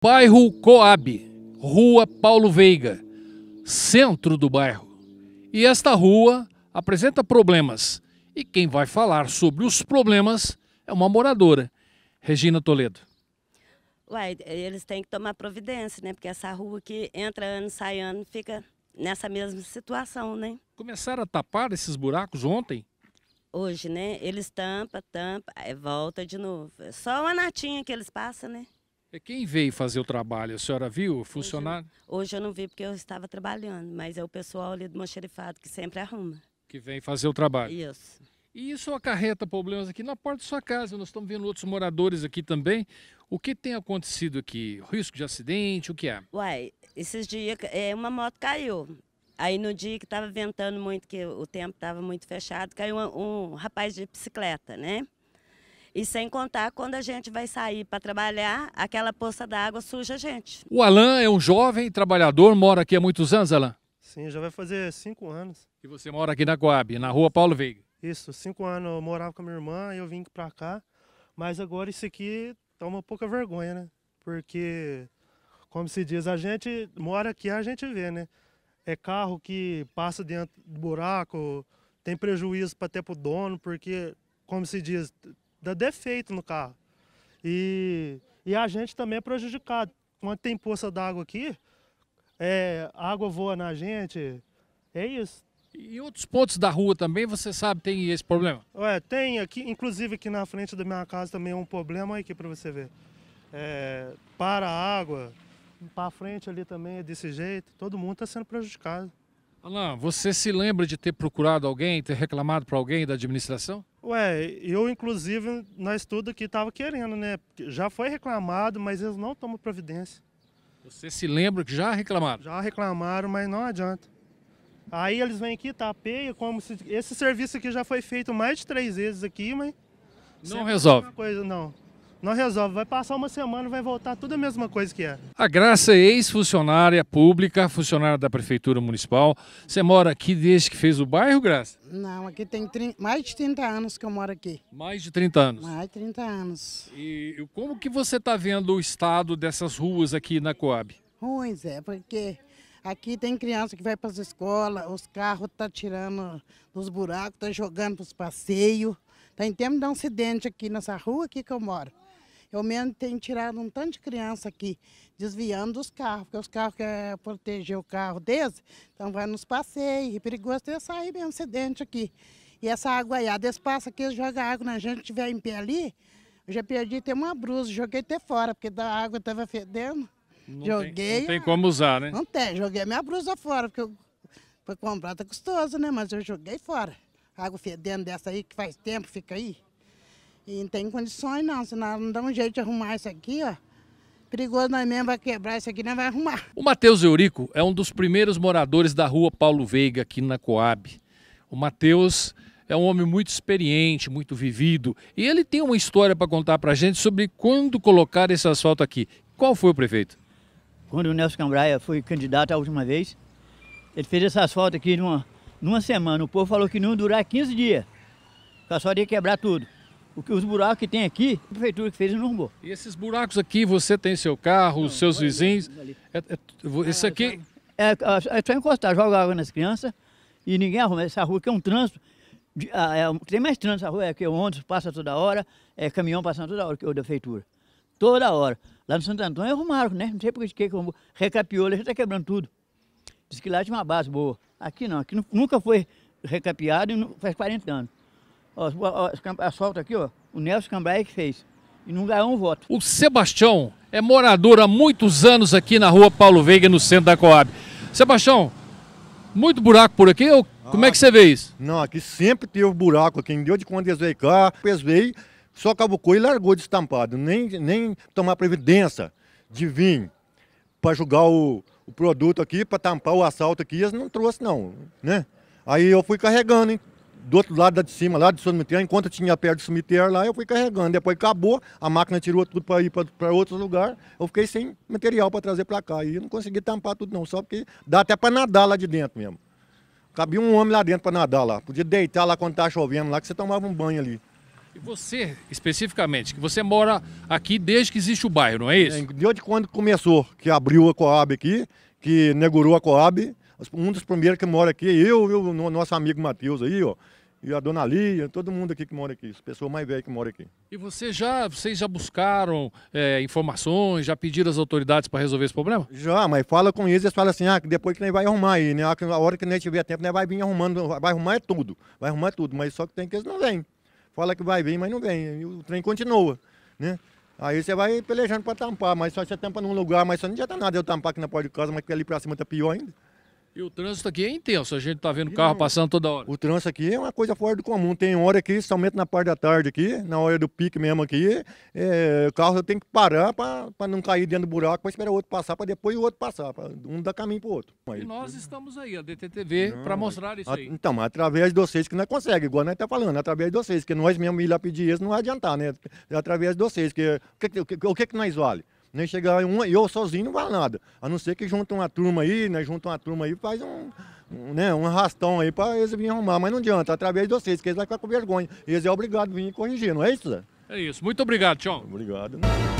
Bairro Coab, Rua Paulo Veiga, centro do bairro. E esta rua apresenta problemas. E quem vai falar sobre os problemas é uma moradora, Regina Toledo. Uai, eles têm que tomar providência, né? Porque essa rua que entra ano, sai ano, fica nessa mesma situação, né? Começaram a tapar esses buracos ontem? Hoje, né? Eles tampam, tampam, volta de novo. É só uma natinha que eles passam, né? quem veio fazer o trabalho? A senhora viu? Funcionário? Hoje, hoje, eu não vi porque eu estava trabalhando, mas é o pessoal ali do Mocherifado que sempre arruma. Que vem fazer o trabalho. Isso. E isso acarreta problemas aqui na porta da sua casa. Nós estamos vendo outros moradores aqui também. O que tem acontecido aqui? Risco de acidente? O que é? Uai, esses dias é, uma moto caiu. Aí no dia que estava ventando muito, que o tempo estava muito fechado, caiu um, um rapaz de bicicleta, né? E sem contar quando a gente vai sair para trabalhar, aquela poça d'água suja a gente. O Alain é um jovem trabalhador, mora aqui há muitos anos, Alain? Sim, já vai fazer cinco anos. E você mora aqui na Coab, na rua Paulo Veiga? Isso, cinco anos eu morava com a minha irmã, eu vim para cá. Mas agora isso aqui toma uma pouca vergonha, né? Porque, como se diz, a gente mora aqui, a gente vê, né? É carro que passa dentro do buraco, tem prejuízo até pro dono, porque, como se diz, dá defeito no carro. E, e a gente também é prejudicado. Quando tem poça d'água aqui, é, a água voa na gente, é isso. E outros pontos da rua também, você sabe, tem esse problema? Ué, tem aqui, inclusive aqui na frente da minha casa também é um problema, aqui para você ver. É, para a água, para frente ali também é desse jeito, todo mundo está sendo prejudicado. Alain, você se lembra de ter procurado alguém, ter reclamado para alguém da administração? Ué, eu inclusive, nós tudo aqui tava querendo, né? Já foi reclamado, mas eles não tomam providência. Você se lembra que já reclamaram? Já reclamaram, mas não adianta. Aí eles vêm aqui, tapeia, como se. Esse serviço aqui já foi feito mais de três vezes aqui, mas. Não resolve. Coisa, não não resolve. Vai passar uma semana e vai voltar tudo a mesma coisa que é. A Graça é ex-funcionária pública, funcionária da Prefeitura Municipal. Você mora aqui desde que fez o bairro, Graça? Não, aqui tem 30, mais de 30 anos que eu moro aqui. Mais de 30 anos? Mais de 30 anos. E como que você está vendo o estado dessas ruas aqui na Coab? Ruins, é, porque aqui tem criança que vai para as escolas, os carros estão tá tirando dos buracos, estão tá jogando para os passeios. Tá em tempo de um acidente aqui nessa rua aqui que eu moro. Eu mesmo tenho tirado um tanto de criança aqui, desviando dos carros, porque os carros querem proteger o carro deles, então vai nos passeios, é perigoso ter sair mesmo acidente aqui. E essa água aí, a passo aqui, eles jogam água na gente, tiver em pé ali, eu já perdi até uma brusa, joguei até fora, porque da água estava fedendo. Não joguei. Tem, não tem como usar, né? Não tem, joguei minha brusa fora, porque eu, foi comprar, tá custoso, né? Mas eu joguei fora. Água fedendo dessa aí, que faz tempo, fica aí. E não tem condições não, se nós não dá um jeito de arrumar isso aqui, ó. Perigoso nós mesmo vai quebrar isso aqui, não vai arrumar. O Matheus Eurico é um dos primeiros moradores da rua Paulo Veiga aqui na Coab. O Matheus é um homem muito experiente, muito vivido, e ele tem uma história para contar para a gente sobre quando colocar esse asfalto aqui. Qual foi o prefeito? Quando o Nelson Cambraia foi candidato a última vez, ele fez esse asfalto aqui numa, numa semana. O povo falou que não ia durar 15 dias, que só ia quebrar tudo. O que os buracos que tem aqui, a prefeitura que fez não arrumou. E esses buracos aqui, você tem seu carro, os seus vizinhos. Ali. É, é, isso ah, aqui. É é, é, é, é, só encostar, joga água nas crianças e ninguém arruma. Essa rua que é um trânsito. De, ah, é, tem mais trânsito essa rua, é que ônibus passa toda hora, é caminhão passando toda hora, que é o da feitura. Toda hora. Lá no Santo Antônio arrumaram, né? Não sei por que arrumou. Recapiou, já está quebrando tudo. Diz que lá tinha uma base boa. Aqui não, aqui nunca foi recapeado e faz 40 anos. Ó, asfalto aqui, ó, o Nelson Cambraia é que fez. E não ganhou um voto. O Sebastião é morador há muitos anos aqui na rua Paulo Veiga, no centro da Coab. Sebastião, muito buraco por aqui ou ah, como é que ah, você vê isso? Não, aqui sempre teve buraco aqui. Deu de quando eles veio cá, eles veio, só cavucou e largou de estampado. Nem, nem tomar previdência de vir para julgar o, o produto aqui, para tampar o assalto aqui, eles não trouxeram não, né? Aí eu fui carregando, hein? do outro lado da de cima, lá do cemitério, enquanto tinha perto do cemitério lá, eu fui carregando. Depois acabou, a máquina tirou tudo para ir para outro lugar, eu fiquei sem material para trazer para cá. E não consegui tampar tudo não, só porque dá até para nadar lá de dentro mesmo. Cabia um homem lá dentro para nadar lá. Podia deitar lá quando estava tá chovendo lá, que você tomava um banho ali. E você, especificamente, que você mora aqui desde que existe o bairro, não é isso? É, desde quando começou, que abriu a Coab aqui, que inaugurou a Coab, um dos primeiros que mora aqui, é eu e o nosso amigo Matheus aí, ó. E a dona Lia, todo mundo aqui que mora aqui, as pessoas mais velhas que moram aqui. E você já, vocês já buscaram é, informações, já pediram as autoridades para resolver esse problema? Já, mas fala com eles, eles falam assim, ah, depois que nem vai arrumar aí, né? A hora que nem tiver tempo, nem vai vir arrumando, vai arrumar é tudo, vai arrumar é tudo, mas só que tem que eles não vêm. Fala que vai vir, mas não vem, e o trem continua, né? Aí você vai pelejando para tampar, mas só você tampa num lugar, mas só não adianta nada eu tampar aqui na porta de casa, mas que ali para cima tá pior ainda. E o trânsito aqui é intenso, a gente tá vendo e carro não, passando toda hora. O trânsito aqui é uma coisa fora do comum. Tem hora aqui, somente na parte da tarde aqui, na hora do pique mesmo aqui, é, o carro tem que parar para não cair dentro do buraco, para esperar o outro passar, para depois o outro passar, pra um dar caminho pro outro. e nós estamos aí, a DTTV, para mostrar isso aí. então, através de vocês que nós conseguimos, igual nós tá falando, através de vocês, que nós mesmo ir lá pedir isso não vai adiantar, né? Através de vocês, que o que, que, o que, que nós vale? nem chegar um, eu sozinho não vale nada. A não ser que junta uma turma aí, né? Junta uma turma aí e faz um, um, né, um arrastão aí para eles virem arrumar. Mas não adianta, através de vocês, que eles vão ficar com vergonha. Eles é obrigado a vir corrigir, não é isso, Zé? É isso. Muito obrigado, tchau Obrigado. Né?